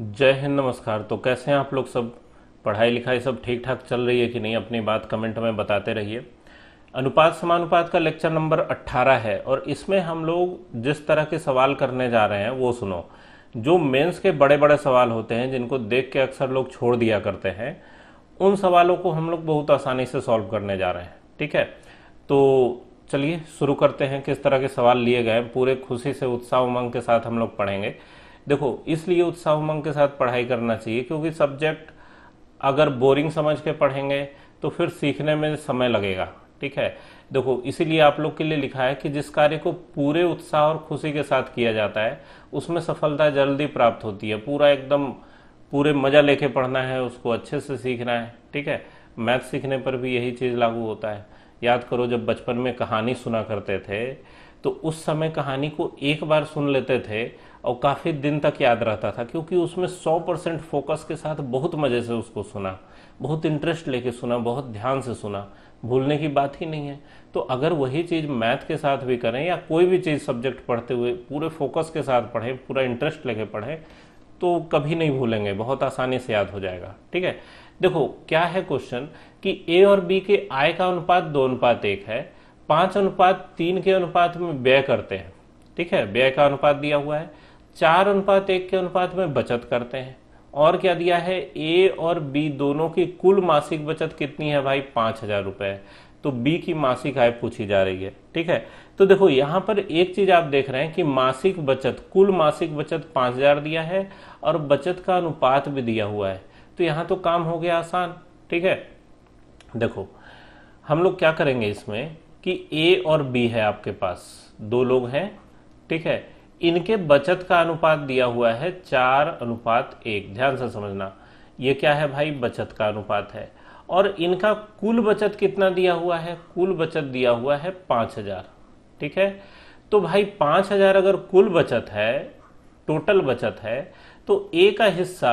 जय हिंद नमस्कार तो कैसे हैं आप लोग सब पढ़ाई लिखाई सब ठीक ठाक चल रही है कि नहीं अपनी बात कमेंट में बताते रहिए अनुपात समानुपात का लेक्चर नंबर 18 है और इसमें हम लोग जिस तरह के सवाल करने जा रहे हैं वो सुनो जो मेंस के बड़े बड़े सवाल होते हैं जिनको देख के अक्सर लोग छोड़ दिया करते हैं उन सवालों को हम लोग बहुत आसानी से सॉल्व करने जा रहे हैं ठीक है तो चलिए शुरू करते हैं किस तरह के सवाल लिए गए पूरे खुशी से उत्साह उमंग के साथ हम लोग पढ़ेंगे देखो इसलिए उत्साह उमंग के साथ पढ़ाई करना चाहिए क्योंकि सब्जेक्ट अगर बोरिंग समझ के पढ़ेंगे तो फिर सीखने में समय लगेगा ठीक है देखो इसीलिए आप लोग के लिए लिखा है कि जिस कार्य को पूरे उत्साह और खुशी के साथ किया जाता है उसमें सफलता जल्दी प्राप्त होती है पूरा एकदम पूरे मज़ा लेके पढ़ना है उसको अच्छे से सीखना है ठीक है मैथ सीखने पर भी यही चीज़ लागू होता है याद करो जब बचपन में कहानी सुना करते थे तो उस समय कहानी को एक बार सुन लेते थे और काफ़ी दिन तक याद रहता था क्योंकि उसमें सौ परसेंट फोकस के साथ बहुत मज़े से उसको सुना बहुत इंटरेस्ट लेके सुना बहुत ध्यान से सुना भूलने की बात ही नहीं है तो अगर वही चीज़ मैथ के साथ भी करें या कोई भी चीज़ सब्जेक्ट पढ़ते हुए पूरे फोकस के साथ पढ़ें पूरा इंटरेस्ट लेके पढ़ें तो कभी नहीं भूलेंगे बहुत आसानी से याद हो जाएगा ठीक है देखो क्या है क्वेश्चन कि ए और बी के आय का अनुपात दो अनुपात एक है पाँच अनुपात तीन के अनुपात में व्यय करते हैं ठीक है व्यय का अनुपात दिया हुआ है चार अनुपात एक के अनुपात में बचत करते हैं और क्या दिया है ए और बी दोनों की कुल मासिक बचत कितनी है भाई पांच हजार रुपये तो बी की मासिक आय पूछी जा रही है ठीक है तो देखो यहां पर एक चीज आप देख रहे हैं कि मासिक बचत कुल मासिक बचत पांच हजार दिया है और बचत का अनुपात भी दिया हुआ है तो यहां तो काम हो गया आसान ठीक है देखो हम लोग क्या करेंगे इसमें कि ए और बी है आपके पास दो लोग हैं ठीक है इनके बचत का अनुपात दिया हुआ है चार अनुपात एक ध्यान से समझना ये क्या है भाई बचत का अनुपात है और इनका कुल बचत कितना दिया हुआ है कुल बचत दिया हुआ है पांच हजार ठीक है तो भाई पांच हजार अगर कुल बचत है टोटल बचत है तो ए का हिस्सा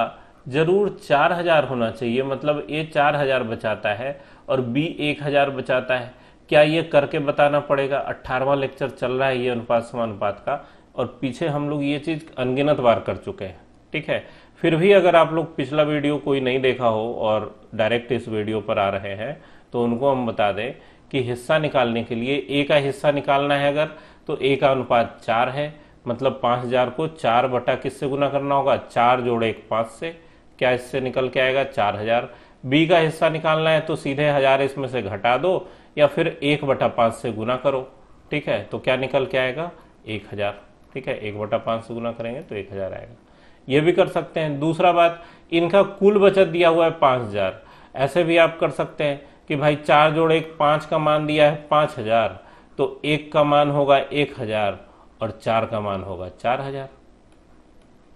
जरूर चार हजार होना चाहिए मतलब ए चार हजार बचाता है और बी एक हजार बचाता है क्या ये करके बताना पड़ेगा अट्ठारवा लेक्चर चल रहा है ये अनुपात समानुपात का और पीछे हम लोग ये चीज़ अनगिनत बार कर चुके हैं ठीक है फिर भी अगर आप लोग पिछला वीडियो कोई नहीं देखा हो और डायरेक्ट इस वीडियो पर आ रहे हैं तो उनको हम बता दें कि हिस्सा निकालने के लिए ए का हिस्सा निकालना है अगर तो ए का अनुपात चार है मतलब पांच हजार को चार बटा किससे गुना करना होगा चार जोड़े एक पांच से क्या इससे निकल के आएगा चार हजार बी का हिस्सा निकालना है तो सीधे हजार इसमें से घटा दो या फिर एक बटा पांच से गुना करो ठीक है तो क्या निकल के आएगा एक हजार ठीक है एक बटा पाँच से गुना करेंगे तो एक हज़ार आएगा ये भी कर सकते हैं दूसरा बात इनका कुल बचत दिया हुआ है पाँच हज़ार ऐसे भी आप कर सकते हैं कि भाई चार जोड़ एक पाँच का मान दिया है पाँच हज़ार तो एक का मान होगा एक हज़ार और चार का मान होगा चार हज़ार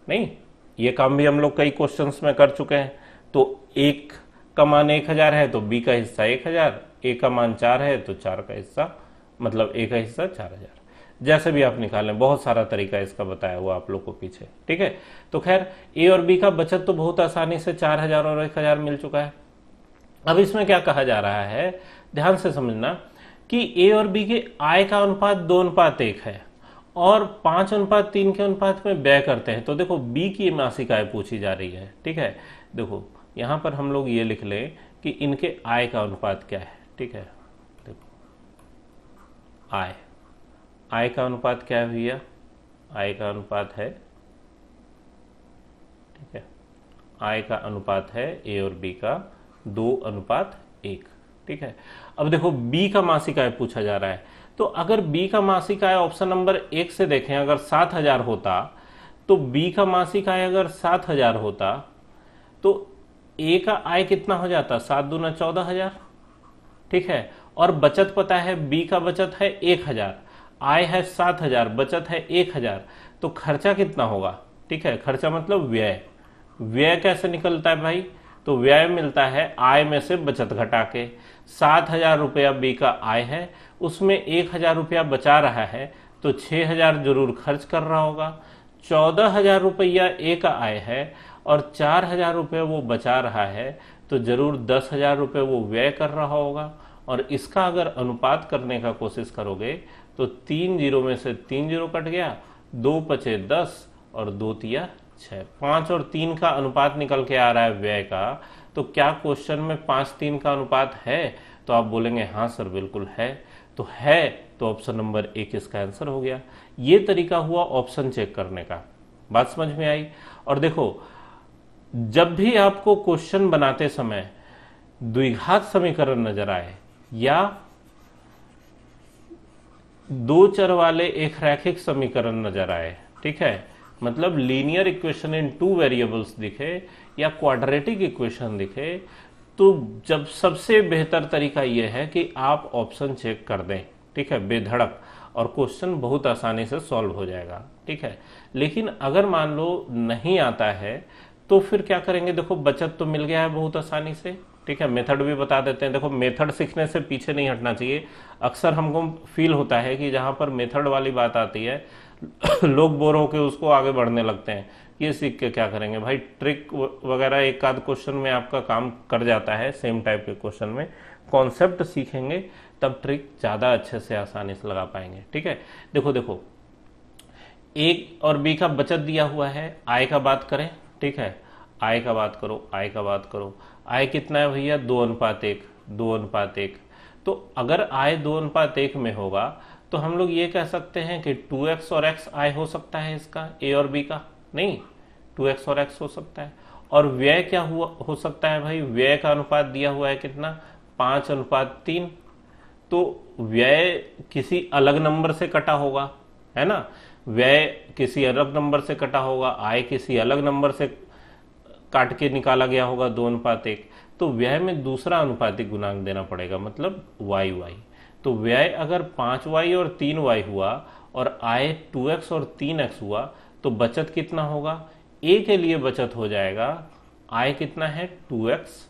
नहीं ये काम भी हम लोग कई क्वेश्चंस में कर चुके हैं तो एक का मान एक हज़ार है तो बी का हिस्सा एक हज़ार ए का मान चार है तो चार का हिस्सा मतलब ए का हिस्सा चार हज़ार जैसे भी आप निकालें बहुत सारा तरीका इसका बताया हुआ आप लोग को पीछे ठीक है तो खैर ए और बी का बचत तो बहुत आसानी से चार हजार और एक हजार मिल चुका है अब इसमें क्या कहा जा रहा है ध्यान से समझना कि ए और बी के आय का अनुपात दो अनुपात एक है और पांच अनुपात तीन के अनुपात में व्यय करते हैं तो देखो बी की मासिक आय पूछी जा रही है ठीक है देखो यहां पर हम लोग ये लिख लें कि इनके आय का अनुपात क्या है ठीक है देखो आय आय का अनुपात क्या भैया आय का अनुपात है ठीक है आय का अनुपात है ए और बी का दो अनुपात एक ठीक है अब देखो बी का मासिक आय पूछा जा रहा है तो अगर बी का मासिक आय ऑप्शन नंबर एक से देखें अगर सात हजार होता तो बी का मासिक आय अगर सात हजार होता तो ए का आय कितना हो जाता सात दूना चौदह हजार ठीक है और बचत पता है बी का बचत है एक हजार आय है सात हजार बचत है एक हजार तो खर्चा कितना होगा ठीक है खर्चा मतलब व्यय व्यय कैसे निकलता है भाई तो व्यय मिलता है आय में से बचत घटा के सात हजार रुपया बी का आय है उसमें एक हजार रुपया बचा रहा है तो छह हजार जरूर खर्च कर रहा होगा चौदह हजार रुपया ए का आय है और चार हजार रुपये वो बचा रहा है तो जरूर दस हजार रुपये वो व्यय कर रहा होगा और इसका अगर अनुपात करने का कोशिश करोगे तो तीन जीरो में से तीन जीरो कट गया दो पचे दस और दो तिया छः पाँच और तीन का अनुपात निकल के आ रहा है व्यय का तो क्या क्वेश्चन में पाँच तीन का अनुपात है तो आप बोलेंगे हाँ सर बिल्कुल है तो है तो ऑप्शन नंबर एक इसका आंसर हो गया ये तरीका हुआ ऑप्शन चेक करने का बात समझ में आई और देखो जब भी आपको क्वेश्चन बनाते समय द्विघात समीकरण नजर आए या दो चर वाले एक रैखिक समीकरण नजर आए ठीक है मतलब linear equation in two variables दिखे या क्वाड्रेटिक इक्वेशन दिखे तो जब सबसे बेहतर तरीका यह है कि आप ऑप्शन चेक कर दें ठीक है बेधड़क और क्वेश्चन बहुत आसानी से सॉल्व हो जाएगा ठीक है लेकिन अगर मान लो नहीं आता है तो फिर क्या करेंगे देखो बचत तो मिल गया है बहुत आसानी से ठीक है मेथड भी बता देते हैं देखो मेथड सीखने से पीछे नहीं हटना चाहिए अक्सर हमको फील होता है कि जहाँ पर मेथड वाली बात आती है लोग बोर होकर उसको आगे बढ़ने लगते हैं ये सीख के क्या करेंगे भाई ट्रिक वगैरह एक आध क्वेश्चन में आपका काम कर जाता है सेम टाइप के क्वेश्चन में कॉन्सेप्ट सीखेंगे तब ट्रिक ज़्यादा अच्छे से आसानी से लगा पाएंगे ठीक है देखो देखो एक और बी का बचत दिया हुआ है आय का बात करें ठीक है आय का बात करो आय का बात करो आय कितना है भैया दो अनुपात एक दो अनुपात एक तो अगर आय दो अनुपात एक में होगा तो हम लोग ये कह सकते हैं कि टू एक्स और x आय हो सकता है इसका ए और बी का नहीं टू एक्स और एक्स हो सकता है और व्यय क्या हुआ हो सकता है भाई व्यय का अनुपात दिया हुआ है कितना पांच अनुपात तीन तो व्यय किसी अलग नंबर से कटा होगा है ना व्यय किसी अलग नंबर से कटा होगा आय किसी अलग नंबर से काट के निकाला गया होगा दो अनुपात एक तो व्यय में दूसरा अनुपातिक गुणांक देना पड़ेगा मतलब वाई वाई तो व्यय अगर पांच वाई और तीन वाई हुआ और आय टू एक्स और तीन एक्स हुआ तो बचत कितना होगा ए के लिए बचत हो जाएगा आय कितना है टू एक्स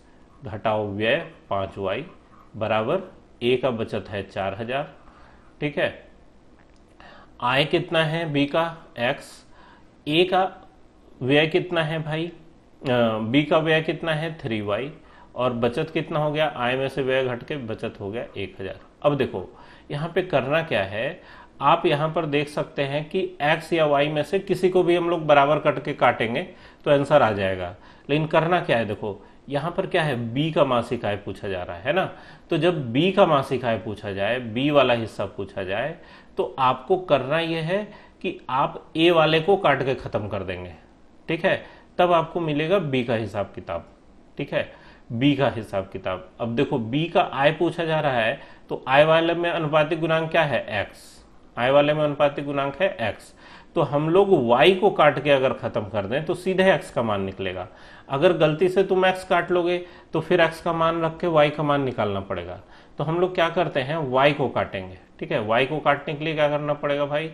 घटाओ व्यय पांच वाई बराबर ए का बचत है चार हजार ठीक है आय कितना है बी का एक्स ए का व्यय कितना है भाई बी का व्यय कितना है थ्री वाई और बचत कितना हो गया आय में से व्यय घट के बचत हो गया एक हजार अब देखो यहाँ पे करना क्या है आप यहाँ पर देख सकते हैं कि x या y में से किसी को भी हम लोग बराबर कट के काटेंगे तो आंसर आ जाएगा लेकिन करना क्या है देखो यहाँ पर क्या है b का मासिक आय पूछा जा रहा है ना तो जब b का मासिक आय पूछा जाए b वाला हिस्सा पूछा जाए तो आपको करना यह है कि आप a वाले को काट के खत्म कर देंगे ठीक है तब आपको मिलेगा बी का हिसाब किताब ठीक है बी का हिसाब किताब अब देखो बी का आय पूछा जा रहा है तो आय वाले में अनुपातिक गुणांक क्या है एक्स आय वाले में अनुपातिक गुणांक है एक्स तो हम लोग वाई को काट के अगर खत्म कर दें तो सीधे एक्स का मान निकलेगा अगर गलती से तुम एक्स काट लोगे तो फिर एक्स का मान रख के वाई का मान निकालना पड़ेगा तो हम लोग क्या करते हैं वाई को काटेंगे ठीक है वाई को काटने के लिए क्या करना पड़ेगा भाई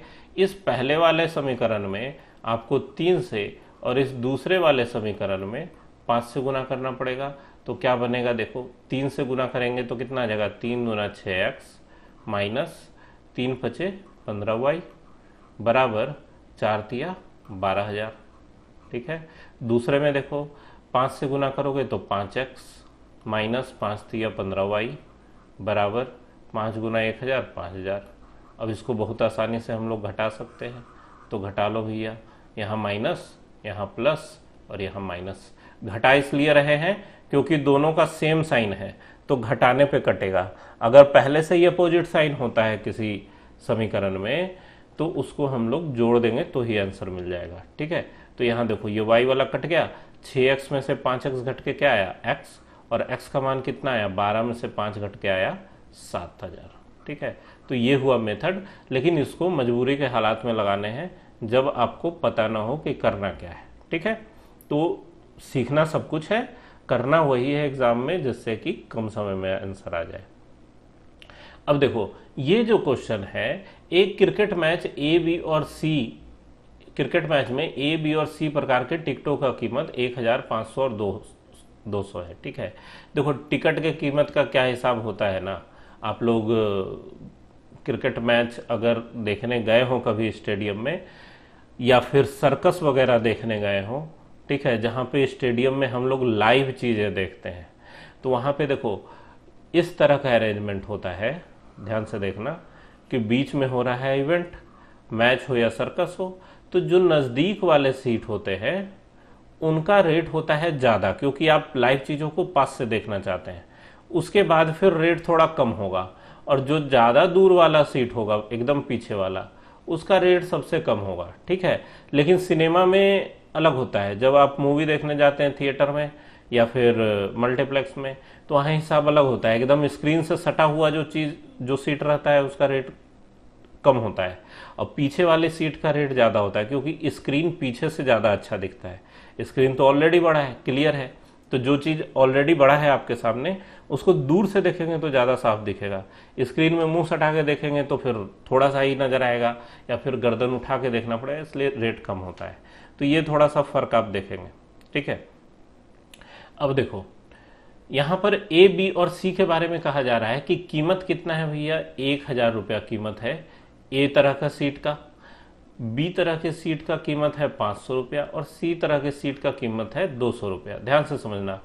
इस पहले वाले समीकरण में आपको तीन से और इस दूसरे वाले समीकरण में पाँच से गुना करना पड़ेगा तो क्या बनेगा देखो तीन से गुना करेंगे तो कितना आ जाएगा तीन गुना छः एक्स माइनस तीन पचे पंद्रह वाई बराबर चार तिया बारह हजार ठीक है दूसरे में देखो पाँच से गुना करोगे तो पाँच एक्स माइनस पाँच तिया पंद्रह वाई बराबर पाँच गुना एक हज़ार पाँच हज़ार अब इसको बहुत आसानी से हम लोग घटा सकते हैं तो घटा लो भैया यहाँ माइनस यहाँ प्लस और यहाँ माइनस घटा इसलिए रहे हैं क्योंकि दोनों का सेम साइन है तो घटाने पे कटेगा अगर पहले से ही अपोजिट साइन होता है किसी समीकरण में तो उसको हम लोग जोड़ देंगे तो ही आंसर मिल जाएगा ठीक है तो यहाँ देखो ये वाई वाला कट गया छः एक्स में से पाँच एक्स घट के क्या आया एक्स और एक्स का मान कितना आया बारह में से पाँच घट के आया सात हज़ार ठीक है तो ये हुआ मेथड लेकिन इसको मजबूरी के हालात में लगाने हैं जब आपको पता ना हो कि करना क्या है ठीक है तो सीखना सब कुछ है करना वही है एग्ज़ाम में जिससे कि कम समय में आंसर आ जाए अब देखो ये जो क्वेश्चन है एक क्रिकेट मैच ए बी और सी क्रिकेट मैच में ए बी और सी प्रकार के टिकटों का कीमत एक हज़ार पांच सौ और दो दो सौ है ठीक है देखो टिकट के कीमत का क्या हिसाब होता है ना आप लोग क्रिकेट मैच अगर देखने गए हों कभी स्टेडियम में या फिर सर्कस वगैरह देखने गए हों ठीक है जहां पे स्टेडियम में हम लोग लाइव चीज़ें देखते हैं तो वहां पे देखो इस तरह का अरेंजमेंट होता है ध्यान से देखना कि बीच में हो रहा है इवेंट मैच हो या सर्कस हो तो जो नज़दीक वाले सीट होते हैं उनका रेट होता है ज़्यादा क्योंकि आप लाइव चीज़ों को पास से देखना चाहते हैं उसके बाद फिर रेट थोड़ा कम होगा और जो ज़्यादा दूर वाला सीट होगा एकदम पीछे वाला उसका रेट सबसे कम होगा ठीक है लेकिन सिनेमा में अलग होता है जब आप मूवी देखने जाते हैं थिएटर में या फिर मल्टीप्लेक्स में तो वहाँ हिसाब अलग होता है एकदम स्क्रीन से सटा हुआ जो चीज़ जो सीट रहता है उसका रेट कम होता है और पीछे वाले सीट का रेट ज़्यादा होता है क्योंकि स्क्रीन पीछे से ज़्यादा अच्छा दिखता है स्क्रीन तो ऑलरेडी बड़ा है क्लियर है तो जो चीज़ ऑलरेडी बड़ा है आपके सामने उसको दूर से देखेंगे तो ज़्यादा साफ दिखेगा स्क्रीन में मुंह सटा के देखेंगे तो फिर थोड़ा सा ही नज़र आएगा या फिर गर्दन उठा के देखना पड़ेगा इसलिए रेट कम होता है तो ये थोड़ा सा फ़र्क आप देखेंगे ठीक है अब देखो यहां पर ए बी और सी के बारे में कहा जा रहा है कि कीमत कितना है भैया एक हज़ार रुपया कीमत है ए तरह का सीट का बी तरह के सीट का कीमत है पांच सौ रुपया और सी तरह के सीट का कीमत है दो सौ रुपया ध्यान से समझना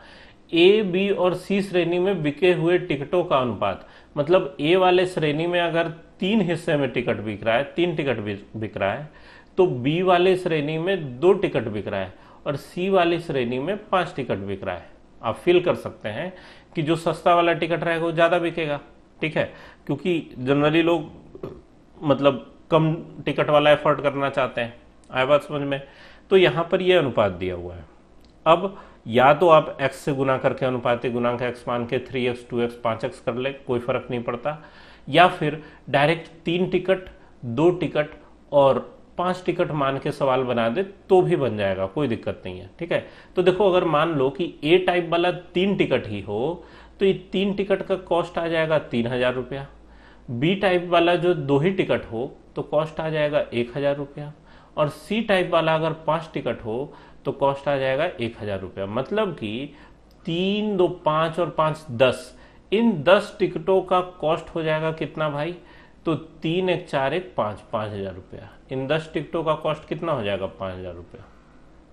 ए बी और सी श्रेणी में बिके हुए टिकटों का अनुपात मतलब ए वाले श्रेणी में अगर तीन हिस्से में टिकट बिक रहा है तीन टिकट बिक रहा है तो बी वाले श्रेणी में दो टिकट बिक रहा है और सी वाले श्रेणी में पांच टिकट बिक रहा है आप फील कर सकते हैं कि जो सस्ता वाला टिकट रहेगा वो ज़्यादा बिकेगा ठीक है क्योंकि जनरली लोग मतलब कम टिकट वाला एफर्ट करना चाहते हैं आए बात समझ में तो यहाँ पर यह अनुपात दिया हुआ है अब या तो आप x से गुना करके अनुपात गुणांक x मान के थ्री एक्स टू एक्स पाँच एक्स कर ले कोई फर्क नहीं पड़ता या फिर डायरेक्ट तीन टिकट दो टिकट और पांच टिकट मान के सवाल बना दे तो भी बन जाएगा कोई दिक्कत नहीं है ठीक है तो देखो अगर मान लो कि ए टाइप वाला तीन टिकट ही हो तो ये तीन टिकट का कॉस्ट आ जाएगा तीन हजार रुपया बी टाइप वाला जो दो ही टिकट हो तो कॉस्ट आ जाएगा एक हज़ार रुपया और सी टाइप वाला अगर पांच टिकट हो तो कॉस्ट आ जाएगा एक हज़ार रुपया मतलब कि तीन दो पांच और पांच दस इन दस टिकटों का कॉस्ट हो जाएगा कितना भाई तो तीन एक चार एक पांच पांच हज़ार रुपया इन दस टिकटों का कॉस्ट कितना हो जाएगा पांच हज़ार रुपया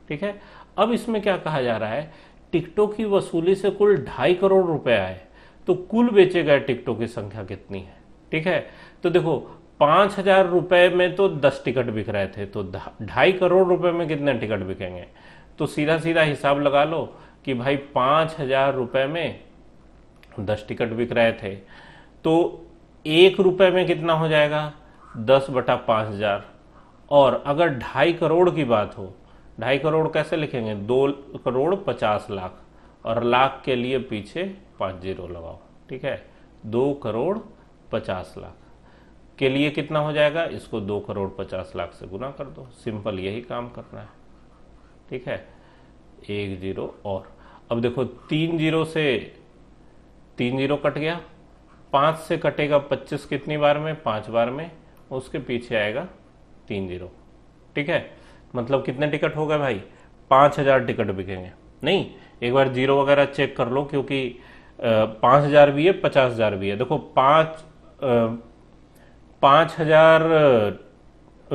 ठीक है अब इसमें क्या कहा जा रहा है टिकटों की वसूली से कुल ढाई करोड़ रुपया है तो कुल बेचे गए टिकटों की संख्या कितनी है ठीक है तो देखो पाँच हजार रुपये में तो दस टिकट बिक रहे थे तो ढाई करोड़ रुपए में कितने टिकट बिकेंगे तो सीधा सीधा हिसाब लगा लो कि भाई पाँच हजार रुपये में दस टिकट बिक रहे थे तो एक रुपए में कितना हो जाएगा दस बटा पाँच हजार और अगर ढाई करोड़ की बात हो ढाई करोड़ कैसे लिखेंगे दो करोड़ पचास लाख और लाख के लिए पीछे पाँच जीरो लगाओ ठीक है दो करोड़ पचास लाख के लिए कितना हो जाएगा इसको दो करोड़ पचास लाख से गुना कर दो सिंपल यही काम करना है ठीक है एक जीरो और अब देखो तीन जीरो से तीन जीरो कट गया पांच से कटेगा पच्चीस कितनी बार में पांच बार में उसके पीछे आएगा तीन जीरो ठीक है मतलब कितने टिकट हो गए भाई पांच हज़ार टिकट बिकेंगे नहीं एक बार जीरो वगैरह चेक कर लो क्योंकि पांच हज़ार भी है पचास हज़ार भी है देखो पांच पाँच हजार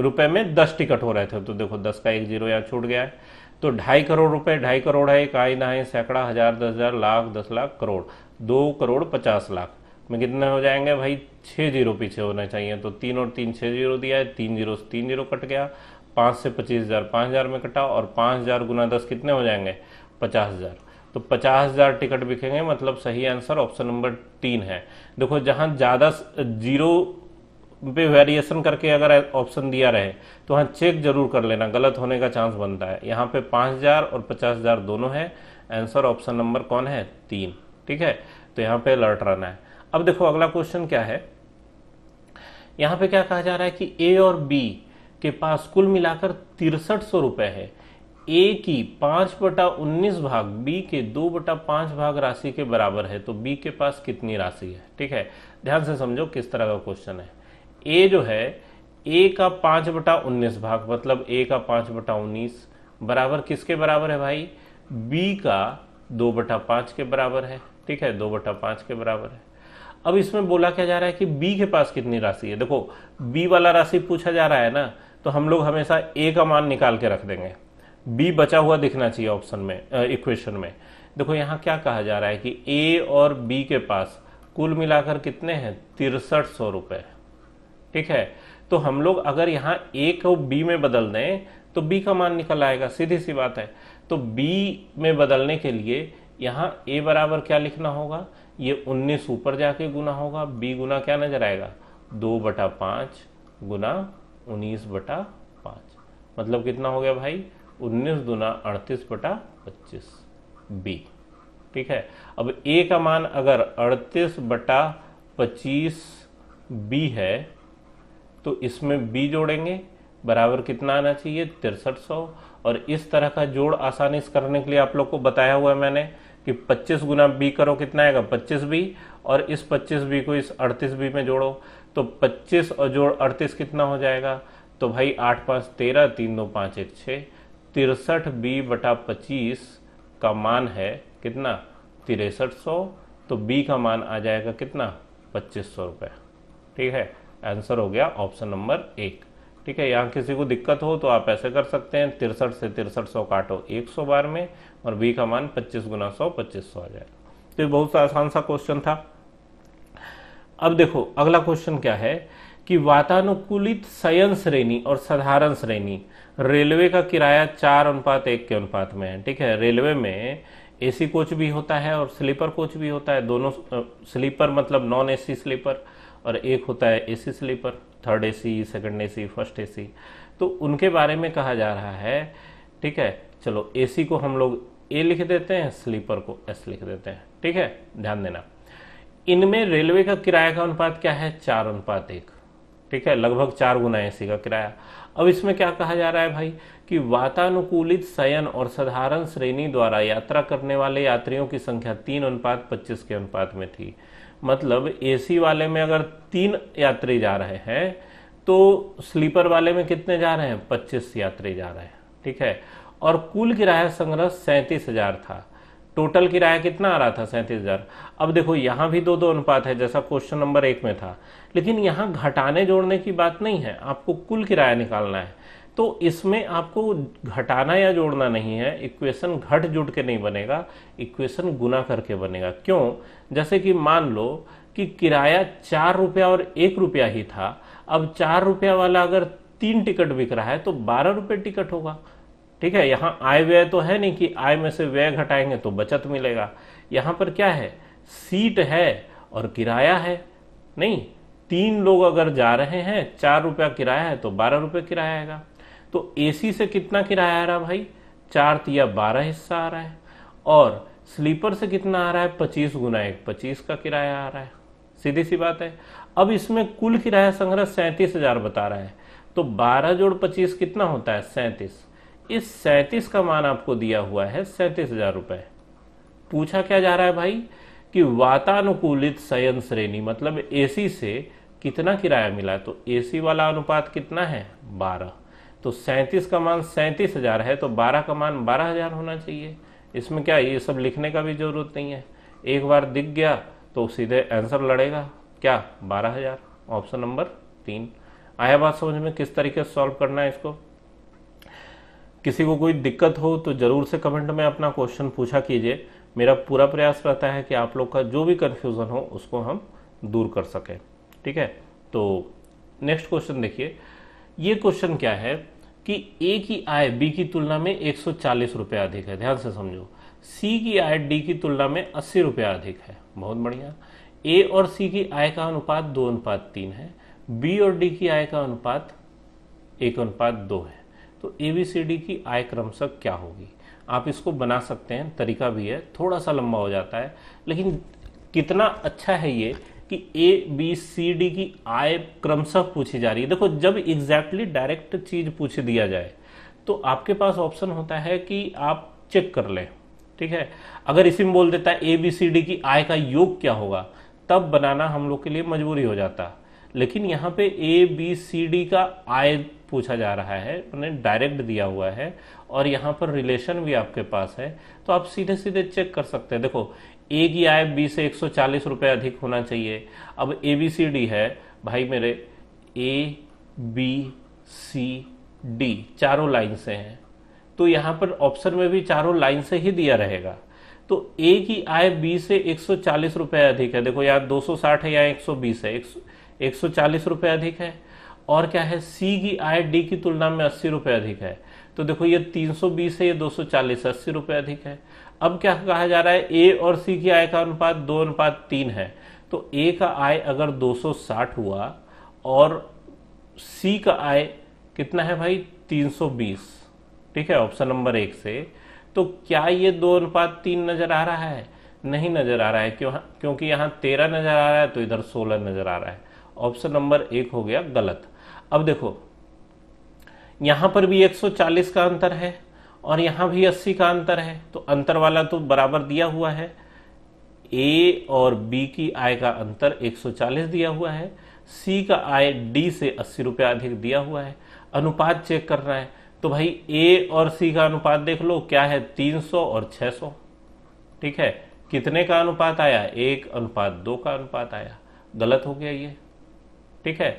रुपए में दस टिकट हो रहे थे तो देखो दस का एक जीरो यहाँ छूट गया है तो ढाई करोड़ रुपए ढाई करोड़ है एक आई ना है सैकड़ा हजार दस हजार लाख दस लाख करोड़ दो करोड़ पचास लाख में कितने हो जाएंगे भाई छः जीरो पीछे होना चाहिए तो तीन और तीन छः जीरो दिया है तीन जीरो से तीन जीरो कट गया पाँच से पच्चीस हज़ार पाँच हज़ार में कटा और पाँच हज़ार गुना दस कितने हो जाएंगे पचास हज़ार तो पचास हज़ार टिकट बिकेंगे मतलब सही आंसर ऑप्शन नंबर तीन है देखो जहाँ ज़्यादा जीरो पे वेरिएशन करके अगर ऑप्शन दिया रहे तो हाँ चेक जरूर कर लेना गलत होने का चांस बनता है यहाँ पे पाँच हज़ार और पचास हज़ार दोनों है आंसर ऑप्शन नंबर कौन है तीन ठीक है तो यहाँ पे अलर्ट रहना है अब देखो अगला क्वेश्चन क्या है यहाँ पे क्या कहा जा रहा है कि ए और बी के पास कुल मिलाकर तिरसठ सौ रुपए है ए की पांच बटा उन्नीस भाग बी के दो बटा पांच भाग राशि के बराबर है तो बी के पास कितनी राशि है ठीक है ध्यान से समझो किस तरह का क्वेश्चन है ए जो है ए का पांच बटा उन्नीस भाग मतलब ए का पांच बटा उन्नीस बराबर किसके बराबर है भाई बी का दो बटा पांच के बराबर है ठीक है दो बटा पांच के बराबर है अब इसमें बोला क्या जा रहा है कि बी के पास कितनी राशि है देखो बी वाला राशि पूछा जा रहा है ना तो हम लोग हमेशा ए का मान निकाल के रख देंगे बी बचा हुआ दिखना चाहिए ऑप्शन में इक्वेशन में देखो यहाँ क्या कहा जा रहा है कि ए और बी के पास कुल मिलाकर कितने हैं तिरसठ सौ रुपए ठीक है तो हम लोग अगर यहाँ ए को बी में बदल दें तो बी का मान निकल आएगा सीधी सी बात है तो बी में बदलने के लिए यहाँ ए बराबर क्या लिखना होगा ये उन्नीस ऊपर जाके गुना होगा बी गुना क्या नजर आएगा दो बटा पाँच गुना उन्नीस बटा पाँच मतलब कितना हो गया भाई उन्नीस गुना अड़तीस बटा पच्चीस बी ठीक है अब ए का मान अगर अड़तीस बटा पच्चीस बी है तो इसमें बी जोड़ेंगे बराबर कितना आना चाहिए तिरसठ सौ और इस तरह का जोड़ आसानी से करने के लिए आप लोग को बताया हुआ है मैंने कि 25 गुना बी करो कितना आएगा 25 बी और इस 25 बी को इस 38 बी में जोड़ो तो 25 और जोड़ 38 कितना हो जाएगा तो भाई आठ पाँच तेरह तीन दो पाँच एक छः तिरसठ बी बटा पच्चीस का मान है कितना तिरसठ सौ तो बी का मान आ जाएगा कितना पच्चीस सौ रुपये ठीक है आंसर हो गया ऑप्शन नंबर एक ठीक है यहाँ किसी को दिक्कत हो तो आप ऐसे कर सकते हैं तिरसठ से तिरसठ सौ काटो एक सौ बार में और बी का मान पच्चीस गुना सौ पच्चीस सौ आ जाएगा तो ये बहुत सा आसान सा क्वेश्चन था अब देखो अगला क्वेश्चन क्या है कि वातानुकूलित सयन श्रेणी और साधारण श्रेणी रेलवे का किराया चार अनुपात एक के अनुपात में है ठीक है रेलवे में एसी कोच भी होता है और स्लीपर कोच भी होता है दोनों स्लीपर मतलब नॉन एसी स्लीपर और एक होता है AC sleeper third AC second AC first AC तो उनके बारे में कहा जा रहा है ठीक है चलो एसी को हम लोग ए लिख देते हैं स्लीपर को एस लिख देते हैं ठीक है ध्यान देना इनमें रेलवे का किराया का अनुपात क्या है चार अनुपात एक ठीक है लगभग चार गुना एसी का किराया अब इसमें क्या कहा जा रहा है भाई कि वातानुकूलित शयन और साधारण श्रेणी द्वारा यात्रा करने वाले यात्रियों की संख्या तीन अनुपात पच्चीस के अनुपात में थी मतलब एसी वाले में अगर तीन यात्री जा रहे हैं तो स्लीपर वाले में कितने जा रहे हैं पच्चीस यात्री जा रहे हैं ठीक है और कुल किराया संग्रह सैंतीस हजार था टोटल किराया कितना आ रहा था सैंतीस हजार अब देखो यहाँ भी दो दो अनुपात है जैसा क्वेश्चन नंबर एक में था लेकिन यहाँ घटाने जोड़ने की बात नहीं है आपको कुल किराया निकालना है तो इसमें आपको घटाना या जोड़ना नहीं है इक्वेशन घट जुट के नहीं बनेगा इक्वेशन गुना करके बनेगा क्यों जैसे कि मान लो कि किराया चार रुपया और एक रुपया ही था अब चार रुपया वाला अगर तीन टिकट बिक रहा है तो बारह रुपये टिकट होगा ठीक है यहाँ आय व्यय तो है नहीं कि आय में से व्यय घटाएंगे तो बचत मिलेगा यहाँ पर क्या है सीट है और किराया है नहीं तीन लोग अगर जा रहे हैं चार रुपया किराया है तो बारह रुपये किराया आएगा तो एसी से कितना किराया आ रहा है भाई चार तिया बारह हिस्सा आ रहा है और स्लीपर से कितना आ रहा है पच्चीस गुना एक पच्चीस का किराया आ रहा है सीधी सी बात है अब इसमें कुल किराया संग्रह सैंतीस हजार बता रहा है तो बारह जोड़ पच्चीस कितना होता है सैंतीस इस सैंतीस का मान आपको दिया हुआ है सैंतीस हजार रुपए पूछा क्या जा रहा है भाई कि वातानुकूलित शयन श्रेणी मतलब एसी से कितना किराया मिला तो एसी वाला अनुपात कितना है बारह तो सैंतीस का मान सैंतीस हज़ार है तो बारह का मान बारह हज़ार होना चाहिए इसमें क्या ये सब लिखने का भी ज़रूरत नहीं है एक बार दिख गया तो सीधे आंसर लड़ेगा क्या बारह हज़ार ऑप्शन नंबर तीन आया बात समझ में किस तरीके से सॉल्व करना है इसको किसी को कोई दिक्कत हो तो ज़रूर से कमेंट में अपना क्वेश्चन पूछा कीजिए मेरा पूरा प्रयास रहता है कि आप लोग का जो भी कन्फ्यूज़न हो उसको हम दूर कर सकें ठीक है तो नेक्स्ट क्वेश्चन देखिए ये क्वेश्चन क्या है कि ए की आय बी की तुलना में एक सौ चालीस रुपया अधिक है ध्यान से समझो सी की आय डी की तुलना में अस्सी रुपया अधिक है बहुत बढ़िया ए और सी की आय का अनुपात दो अनुपात तीन है बी और डी की आय का अनुपात एक अनुपात दो है तो ए बी सी डी की आय क्रमशः क्या होगी आप इसको बना सकते हैं तरीका भी है थोड़ा सा लंबा हो जाता है लेकिन कितना अच्छा है ये कि ए बी सी डी की आय क्रमशः पूछी जा रही है देखो जब एग्जैक्टली डायरेक्ट चीज पूछ दिया जाए तो आपके पास ऑप्शन होता है कि आप चेक कर लें ठीक है अगर इसी में बोल देता है ए बी सी डी की आय का योग क्या होगा तब बनाना हम लोग के लिए मजबूरी हो जाता लेकिन यहाँ पे ए बी सी डी का आय पूछा जा रहा है उन्हें डायरेक्ट दिया हुआ है और यहाँ पर रिलेशन भी आपके पास है तो आप सीधे सीधे चेक कर सकते हैं देखो ए की आय बी से एक सौ चालीस रुपये अधिक होना चाहिए अब ए बी सी डी है भाई मेरे ए बी सी डी चारों लाइन से हैं तो यहाँ पर ऑप्शन में भी चारों लाइन से ही दिया रहेगा तो ए की आय बी से एक सौ चालीस अधिक है देखो यहाँ दो सौ साठ है या एक सौ बीस है एक सौ चालीस रुपये अधिक है और क्या है सी की आय डी की तुलना में अस्सी रुपये अधिक है तो देखो ये 320 है ये 240 सौ चालीस अस्सी रुपये अधिक है अब क्या कहा जा रहा है ए और सी की आय का अनुपात दो अनुपात तीन है तो ए का आय अगर 260 हुआ और सी का आय कितना है भाई 320 ठीक है ऑप्शन नंबर एक से तो क्या ये दो अनुपात तीन नजर आ रहा है नहीं नजर आ रहा है क्यों क्योंकि यहाँ तेरह नजर आ रहा है तो इधर सोलह नजर आ रहा है ऑप्शन नंबर एक हो गया गलत अब देखो यहां पर भी 140 का अंतर है और यहां भी 80 का अंतर है तो अंतर वाला तो बराबर दिया हुआ है ए और बी की आय का अंतर 140 दिया हुआ है सी का आय डी से अस्सी रुपया अधिक दिया हुआ है अनुपात चेक करना है तो भाई ए और सी का अनुपात देख लो क्या है 300 और 600 ठीक है कितने का अनुपात आया एक अनुपात दो का अनुपात आया गलत हो गया ये ठीक है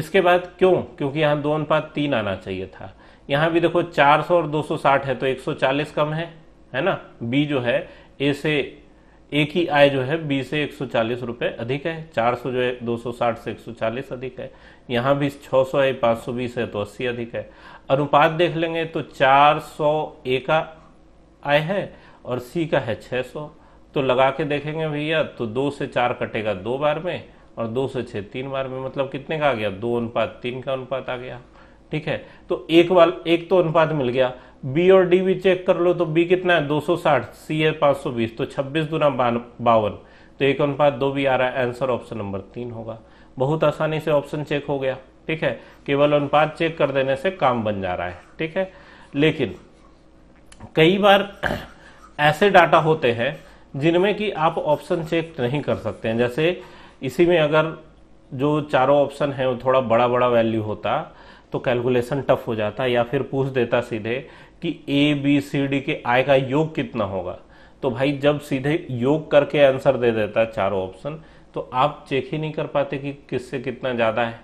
इसके बाद क्यों क्योंकि यहाँ दो अनुपात तीन आना चाहिए था यहाँ भी देखो 400 और 260 है तो 140 कम है है ना बी जो है ए से ए की आय जो है बी से 140 रुपए अधिक है 400 जो है 260 से 140 अधिक है यहाँ भी 600 है 520 है तो 80 अधिक है अनुपात देख लेंगे तो 400 ए का आय है और सी का है 600 तो लगा के देखेंगे भैया तो दो से चार कटेगा दो बार में और दो से छः तीन बार में मतलब कितने का आ गया दो अनुपात तीन का अनुपात आ गया ठीक है तो एक वाल एक तो अनुपात मिल गया बी और डी भी चेक कर लो तो बी कितना है 260 सी है 520 तो 26 दुना बावन तो एक अनुपात दो भी आ रहा है आंसर ऑप्शन नंबर तीन होगा बहुत आसानी से ऑप्शन चेक हो गया ठीक है केवल अनुपात चेक कर देने से काम बन जा रहा है ठीक है लेकिन कई बार ऐसे डाटा होते हैं जिनमें कि आप ऑप्शन चेक नहीं कर सकते हैं जैसे इसी में अगर जो चारों ऑप्शन है वो थोड़ा बड़ा बड़ा वैल्यू होता तो कैलकुलेशन टफ हो जाता या फिर पूछ देता सीधे कि ए बी सी डी के आय का योग कितना होगा तो भाई जब सीधे योग करके आंसर दे देता चारों ऑप्शन तो आप चेक ही नहीं कर पाते कि किससे कितना ज़्यादा है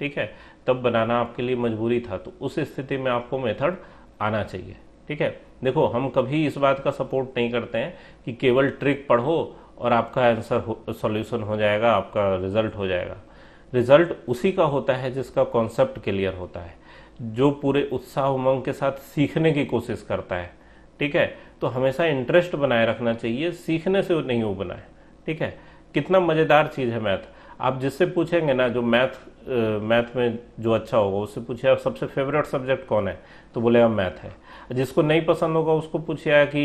ठीक है तब बनाना आपके लिए मजबूरी था तो उस स्थिति में आपको मेथड आना चाहिए ठीक है देखो हम कभी इस बात का सपोर्ट नहीं करते हैं कि केवल ट्रिक पढ़ो और आपका आंसर सॉल्यूशन हो, हो जाएगा आपका रिजल्ट हो जाएगा रिजल्ट उसी का होता है जिसका कॉन्सेप्ट क्लियर होता है जो पूरे उत्साह उमंग के साथ सीखने की कोशिश करता है ठीक है तो हमेशा इंटरेस्ट बनाए रखना चाहिए सीखने से नहीं वो बनाए ठीक है कितना मज़ेदार चीज़ है मैथ आप जिससे पूछेंगे ना जो मैथ मैथ में जो अच्छा होगा उससे पूछिए आप सबसे फेवरेट सब्जेक्ट कौन है तो बोले अब मैथ है जिसको नहीं पसंद होगा उसको पूछिए कि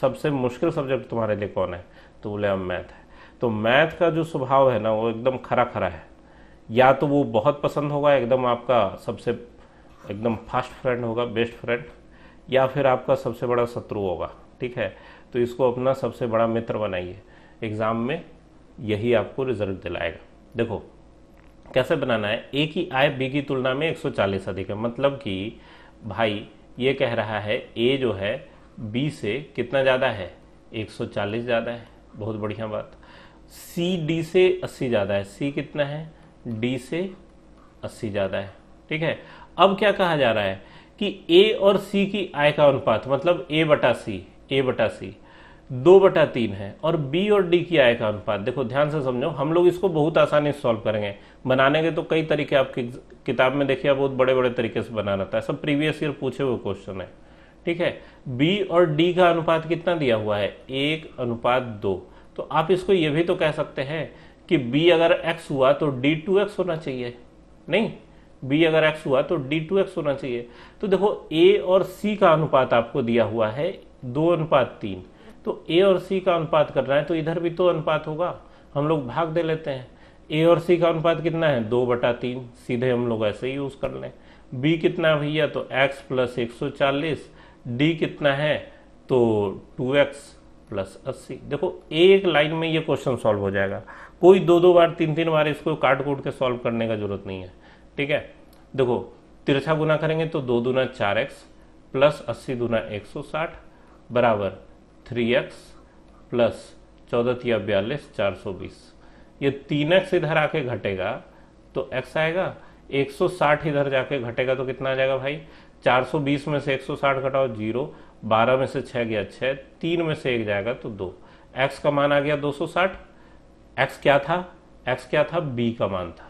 सबसे मुश्किल सब्जेक्ट तुम्हारे लिए कौन है तो बोले हम मैथ है तो मैथ का जो स्वभाव है ना वो एकदम खरा खरा है या तो वो बहुत पसंद होगा एकदम आपका सबसे एकदम फास्ट फ्रेंड होगा बेस्ट फ्रेंड या फिर आपका सबसे बड़ा शत्रु होगा ठीक है तो इसको अपना सबसे बड़ा मित्र बनाइए एग्ज़ाम में यही आपको रिजल्ट दिलाएगा देखो कैसे बनाना है ए की आय बी की तुलना में 140 अधिक है मतलब कि भाई ये कह रहा है ए जो है बी से कितना ज़्यादा है 140 ज़्यादा है बहुत बढ़िया बात सी डी से 80 ज़्यादा है सी कितना है डी से 80 ज़्यादा है ठीक है अब क्या कहा जा रहा है कि ए और सी की आय का अनुपात मतलब ए बटा सी ए बटा सी दो बटा तीन है और बी और डी की आय का अनुपात देखो ध्यान से समझो हम लोग इसको बहुत आसानी से सॉल्व करेंगे बनाने के तो कई तरीके आपकी किताब में देखिए बहुत बड़े बड़े तरीके से बनाना रहता है सब प्रीवियस ईयर पूछे हुए क्वेश्चन है ठीक है बी और डी का अनुपात कितना दिया हुआ है एक अनुपात दो तो आप इसको ये भी तो कह सकते हैं कि b अगर x हुआ तो d2x होना चाहिए नहीं b अगर x हुआ तो d2x होना चाहिए तो देखो a और c का अनुपात आपको दिया हुआ है दो अनुपात तीन तो a और c का अनुपात करना है तो इधर भी तो अनुपात होगा हम लोग भाग दे लेते हैं ए और सी का अनुपात कितना है दो बटा तीन सीधे हम लोग ऐसे ही यूज़ कर लें बी कितना भैया तो एक्स प्लस एक सौ चालीस डी कितना है तो टू एक्स प्लस अस्सी देखो एक लाइन में ये क्वेश्चन सॉल्व हो जाएगा कोई दो दो बार तीन तीन बार इसको काट कूट के सॉल्व करने का जरूरत नहीं है ठीक है देखो तिरछा गुना करेंगे तो दो दूना चार एक्स प्लस अस्सी दूना एक सौ साठ बराबर थ्री एक्स प्लस चौदह तिया बयालीस चार सौ बीस ये तीन एक्स इधर आके घटेगा तो एक्स आएगा एक सौ साठ इधर जाके घटेगा तो कितना आ जाएगा भाई चार सौ बीस में से एक सौ साठ घटाओ जीरो बारह में से छः गया छः तीन में से एक जाएगा तो दो एक्स का मान आ गया दो सौ साठ एक्स क्या था एक्स क्या था बी का मान था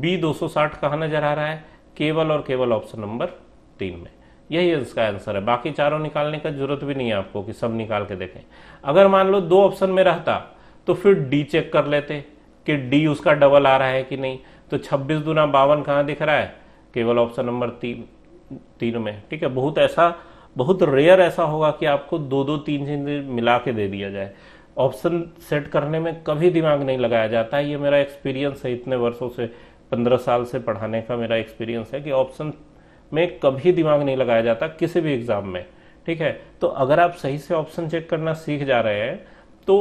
बी दो सौ साठ कहाँ नजर आ रहा है केवल और केवल ऑप्शन नंबर तीन में यही इसका आंसर है बाकी चारों निकालने का जरूरत भी नहीं है आपको कि सब निकाल के देखें अगर मान लो दो ऑप्शन में रहता तो फिर डी चेक कर लेते कि डी उसका डबल आ रहा है कि नहीं तो छब्बीस दुना बावन कहाँ दिख रहा है केवल ऑप्शन नंबर तीन तीन में ठीक है बहुत ऐसा बहुत रेयर ऐसा होगा कि आपको दो दो तीन तीन मिला के दे दिया जाए ऑप्शन सेट करने में कभी दिमाग नहीं लगाया जाता है ये मेरा एक्सपीरियंस है इतने वर्षों से पंद्रह साल से पढ़ाने का मेरा एक्सपीरियंस है कि ऑप्शन में कभी दिमाग नहीं लगाया जाता किसी भी एग्ज़ाम में ठीक है तो अगर आप सही से ऑप्शन चेक करना सीख जा रहे हैं तो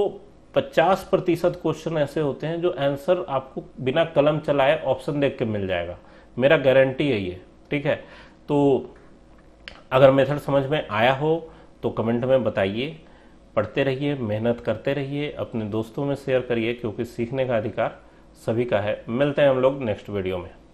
50 प्रतिशत क्वेश्चन ऐसे होते हैं जो आंसर आपको बिना कलम चलाए ऑप्शन देख के मिल जाएगा मेरा गारंटी है ये ठीक है तो अगर मेथड समझ में आया हो तो कमेंट में बताइए पढ़ते रहिए मेहनत करते रहिए अपने दोस्तों में शेयर करिए क्योंकि सीखने का अधिकार सभी का है मिलते हैं हम लोग नेक्स्ट वीडियो में